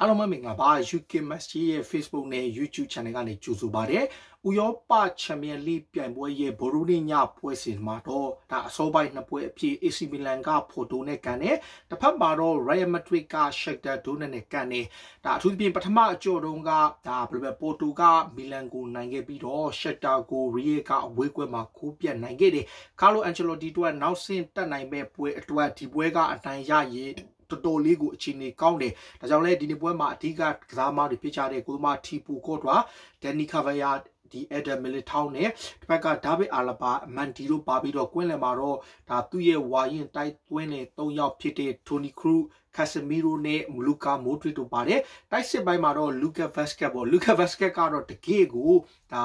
အားလုံးမင်္ဂလာပါ UK Master ရဲ့ Facebook နဲ့ YouTube Channel ကနေကြိုဆိုပါရစေ။ဥရောပ Champions League ပြိုင်ပွဲရဲ့ဘိုရိုနီညပွဲစဉ်မှာတော့ဒါအစောပိုင်းနှစ်ပွဲအဖြစ် AC Milan ကဖိုတိုနဲ့ကန်တယ်။တစ်ဖက်မှာတော့ Real Madrid က Shakhtar Donetsk နဲ့ကန်တယ်။ဒါအထူးသဖြင့်ပထမအကြော်တုန်းကဒါဘယ်လိုပဲပိုတိုက Milan ကိုနိုင်ခဲ့ပြီးတော့ Shakhtar ကို Real ကအဝေးကွဲမှာခိုးပြတ်နိုင်ခဲ့တယ်။ Carlo Ancelotti တို့ကနောက်ဆင့်တက်နိုင်မဲ့ပွဲအတွက်ဒီပွဲကအနိုင်ရရည်တော်တော်လေးကိုအခြေအနေကောင်းတယ်ဒါကြောင့်လဲဒီနေ့ပွဲမှာအဓိကကစားမတွေဖြစ်ကြတဲ့ကိုသမားထီပူကော့တွာဒန်နီကာဗယာဒီ Adam Militao နဲ့တစ်ဖက်က David Alaba Mandy တို့ပါပြီးတော့ကွင်းလယ်မှာတော့ဒါသူ့ရဲ့ဝါရင်တိုက်သွင်းတဲ့၃ယောက်ဖြစ်တဲ့ Tony Cruz ကာစမီရိုနဲ့မလူကာမိုထရီတို့ပါတယ်တိုက်စစ်ပိုင်းမှာတော့ Luka Vasquez ပေါ့ Luka Vasquez ကတော့တကယ့်ကိုဒါ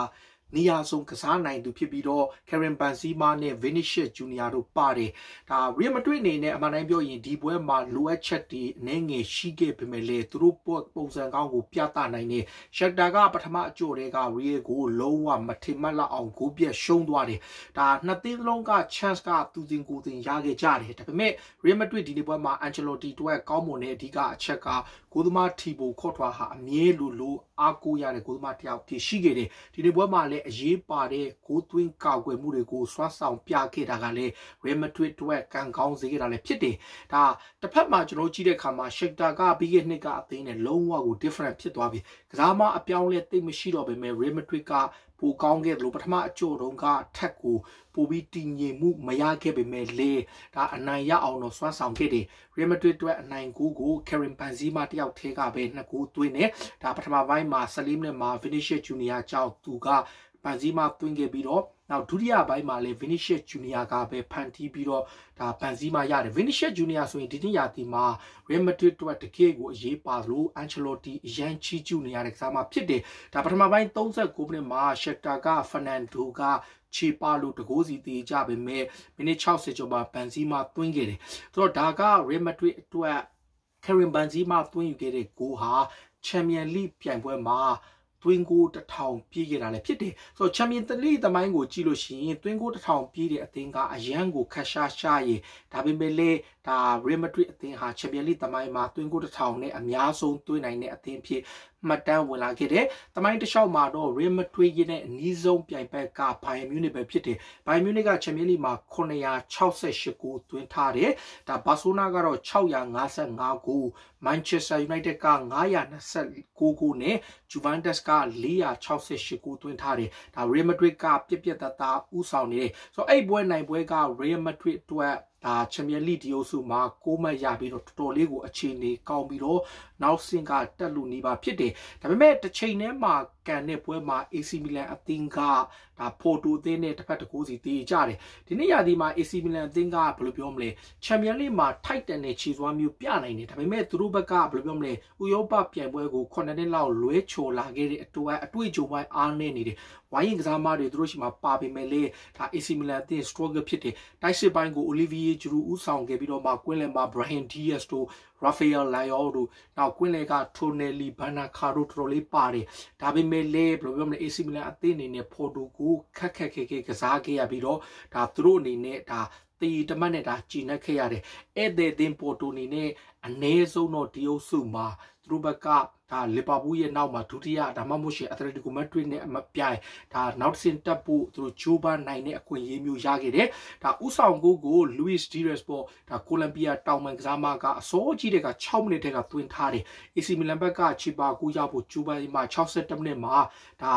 နေရာစုံကစားနိုင်သူဖြစ်ပြီးတော့ Karen Benzema နဲ့ Vinicius Junior တို့ပါတယ်။ဒါ Real Madrid အနေနဲ့အမှန်တမ်းပြောရင်ဒီပွဲမှာလိုအပ်ချက်တွေအနည်းငယ်ရှိခဲ့ပေမဲ့လည်းသူတို့ပုံစံကောင်းကိုပြသနိုင်တဲ့ Shakhtar ကပထမအကြိုတဲက Real ကိုလုံးဝမထင်မှတ်လောက်အောင်ဂိုးပြတ်ရှုံးသွားတယ်။ဒါနှစ်သင်းလုံးက chance ကသူတင်ကိုတင်ရခဲ့ကြတယ်။ဒါပေမဲ့ Real Madrid ဒီနေ့ပွဲမှာ Ancelotti တို့ကကောင်းမွန်တဲ့အဓိကအချက်ကကိုသမားထီပိုခေါ်ထွားဟာအမြဲလိုလိုအားကိုးရတဲ့ကိုသမားတယောက်ဖြစ်ရှိခဲ့တယ်ဒီနေ့ပွဲမှာလည်းအရေးပါတဲ့ဂိုးသွင်းကောက်ွယ်မှုတွေကိုစွမ်းဆောင်ပြခဲ့တာကလည်း Real Madrid တွက်ကံကောင်းစေခဲ့တာလည်းဖြစ်တယ်ဒါတစ်ဖက်မှာကျွန်တော်ကြည့်တဲ့အခါမှာ Shakhtar ကပြီးခဲ့နှစ်ကအသင်းနဲ့လုံးဝကို different ဖြစ်သွားပြီကစားမအပြောင်းလဲတိတ်မရှိတော့ပေမဲ့ Real Madrid ကပိုကောင်းခဲ့တယ်လို့ပထမအကြိုတုန်းကထက်ကိုပိုပြီးတည်ငြိမ်မှုမရခဲ့ပေမဲ့လေဒါအနိုင်ရအောင်တော့စွမ်းဆောင်ခဲ့တယ်ရီမဒရစ်အတွက်အနိုင်ကိုကိုကရင်ပန်စီမာတယောက်ထဲကပဲနှစ်ကိုသွင်းတယ်ဒါပထမပိုင်းမှာ14မိနစ်မှာ Vinicius Junior ကြောင့်သူကဘန်ဇီမာသွင်းခဲ့ပြီးတော့နောက်ဒုတိယပိုင်းမှာလည်း Vinicius Junior ကပဲဖန်တီးပြီးတော့ဒါဘန်ဇီမာရတယ် Vinicius Junior ဆိုရင်ဒီနှစ်ရာသီမှာ Real Madrid တို့တကယ့် ကိုအရေးပါလို့ Ancelotti အရန်ချီးကျူးနေရတဲ့ကစားမဖြစ်တယ်ဒါပထမပိုင်း39မိနစ်မှာ Shakhtar က Fernando ကချေပါလို့တကိုးစီတေးကြပေမဲ့မိနစ်60ကျော်မှာဘန်ဇီမာသွင်းခဲ့တယ်ဆိုတော့ဒါက Real Madrid အတွက် Karim Benzema သွင်းယူခဲ့တဲ့ဂိုးဟာ Champions League ပြိုင်ပွဲမှာသွင်းကိုတစ်ထောင်ပြေးခဲ့တာလည်းဖြစ်တယ်ဆိုတော့ချန်ပီယံတလိသမိုင်းကိုကြည့်လို့ရှိရင်သွင်းကိုတစ်ထောင်ပြေးတဲ့အသင်းကအရန်ကိုခက်ရှားရှားရေဒါပေမဲ့လည်းဒါ Real Madrid အသင်းဟာ Champions League သမိုင်းမှာသွင်းကိုတစ်ထောင်နဲ့အများဆုံးသွင်းနိုင်တဲ့အသင်းဖြစ်မှတ်တမ်းဝင်လာခဲ့တယ်။သမိုင်းတစ်လျှောက်မှာတော့ Real Madrid ရဲ့အနည်းဆုံးပြိုင်ဘက်က Bayern Munich ပဲဖြစ်တယ်။ Bayern Munich က Champions League မှာ968ဂိုးသွင်းထားတယ်။ဒါ Barcelona ကတော့655ဂိုး Manchester United က929ဂိုးနဲ့ Juventus က468ဂိုးသွင်းထားတယ်။ဒါ Real Madrid ကပြက်ပြက်သားသားဦးဆောင်နေတယ်။ဆိုတော့အဲ့ပွဲနိုင်ပွဲက Real Madrid အတွက်ဒါချန်ပီယံလိဒီယိုစုမှာကိုးမှတ်ရပြီးတော့တော်တော်လေးကိုအခြေအနေကောင်းပြီးတော့နောက်ဆင့်ကတက်လူနေပါဖြစ်တယ်ဒါပေမဲ့တစ်ချိန်တည်းမှာကန်တဲ့ပွဲမှာ AC Milan အသင်းကဒါဖိုတိုအသင်းနဲ့တစ်ဖက်တစ်ကိုးစီတည်ကြတယ်ဒီနေ့ရာသီမှာ AC Milan အသင်းကဘယ်လိုပြောမလဲ Champions League မှာထိုက်တန်တဲ့ခြေစွမ်းမျိုးပြနိုင်တယ်ဒါပေမဲ့သူတို့ဘက်ကဘယ်လိုပြောမလဲဥရောပပြိုင်ပွဲကို9နှစ်လောက်လွဲချော်လာခဲ့တဲ့အတွက်အတွေ့အကြုံပိုင်းအားနည်းနေတယ်ဝိုင်းရင်ကစားမတွေသူတို့ရှိမှာပါပေမဲ့လေဒါ AC Milan အသင်း struggle ဖြစ်တယ်တိုက်စစ်ပိုင်းကို Olivier Giroud ဦးဆောင်ခဲ့ပြီးတော့မှကွင်းလယ်မှာ Brahim Diaz တို့ Rafael Leao တို့နောက်ကွင်းလယ်က Tonelli Banacaro တို့တော်တော်လေးပါတယ်ဒါပေမဲ့ပဲလေဘယ်လိုပြောမလဲ AC Milan အသင်းအနေနဲ့ပေါ်တူကိုခက်ခက်ခဲခဲကစားခဲ့ရပြီးတော့ဒါသူတို့အနေနဲ့ဒါတီတမတ်နဲ့ဒါကြည်နှက်ခဲ့ရတယ်ဧည့်သည်တင်ပေါ်တိုနီနဲ့အ ਨੇ ဆုံးတော့ဒီအုပ်စုမှာသူတို့ဘက်ကဒါလီဗာပူးရဲ့နောက်မှာဒုတိယဒါမှမဟုတ်ရှင်အက်တလက်တီကိုမက်ဒရစ်နဲ့မပြိုင်ဒါနောက်တစ်ဆင့်တက်ဖို့သူတို့ဂျိုးဘာနိုင်တဲ့အခွင့်အရေးမျိုးရခဲ့တယ်ဒါဥဆောင်ကိုကိုလူးစ်ဒီရက်စ်ပေါ့ဒါကိုလံဘီယာတောင်ပန်ကစားမကအစိုးကြီးတဲ့က6မိနစ်တက်ကတွင်ထားတယ် AC မီလန်ဘက်ကချီပါကူရဖို့ဂျိုးဘာမှာ62မိနစ်မှာဒါ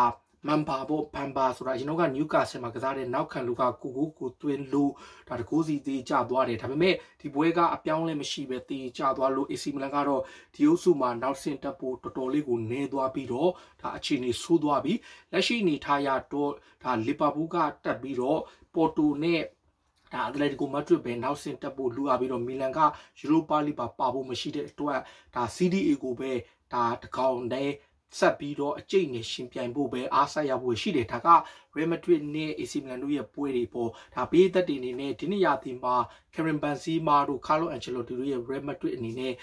မန်ပါဖို့ဘန်ပါဆိုတာကျွန်တော်ကနယူကာဆယ်မှာကစားတဲ့နောက်ခံလူကကိုကိုကိုတွင်လူဒါတကူစီသေးကြသွားတယ်ဒါပေမဲ့ဒီပွဲကအပြောင်းလဲမရှိပဲသေးကြသွားလို့ AC မီလန်ကတော့ဒီအုပ်စုမှာနောက်ဆင့်တက်ဖို့တော်တော်လေးကိုနည်းသွားပြီးတော့ဒါအခြေအနေဆိုးသွားပြီးလက်ရှိအနေထားရတော့ဒါလီဗာပူးကတက်ပြီးတော့ပေါ်တိုနဲ့ဒါအတလက်တီကိုမက်ဒရစ်ပဲနောက်ဆင့်တက်ဖို့လူရပြီးတော့မီလန်ကယူရိုပါလိပါပါဖို့မရှိတဲ့အတွက်ဒါ CDA ကိုပဲဒါတကောင်နဲ့ဆက်ပြီးတော့အကျိတ်နဲ့ရှင်ပြိုင်ဖို့ပဲအားစိုက်ရဖို့ရှိတယ်ဒါက Real Madrid နဲ့ AC Milan တို့ရဲ့ပွဲတွေပေါ်ဒါဘေးသက်တွေအနေနဲ့ဒီနေ့ရာသီမှာ Karim Benzema တို့ Carlo Ancelotti တို့ရဲ့ Real Madrid အနေနဲ့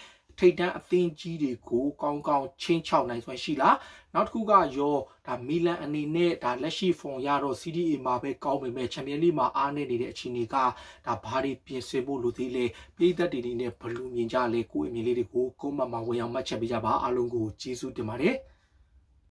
ထိတ်တန်းအသင်းကြီးတွေကိုကောင်းကောင်းချင်းချောက်နိုင်စွမ်းရှိလားနောက်တစ်ခုကရောဒါမီလန်အနေနဲ့ဒါလက်ရှိဖုန်ရတော့ CDA မှာပဲကောင်းပေမဲ့ချန်ပီယံလိမှာအားနေနေတဲ့အခြေအနေကဒါဘာတွေပြင်ဆင်ဖို့လိုသေးလဲပြည်သက်တွေနေနဲ့ဘလူးမြင်ကြလဲကိုယ့်အမြင်လေးတွေကိုကိုမမဝင်အောင်မှတ်ချက်ပေးကြပါအားလုံးကိုကျေးဇူးတင်ပါတယ်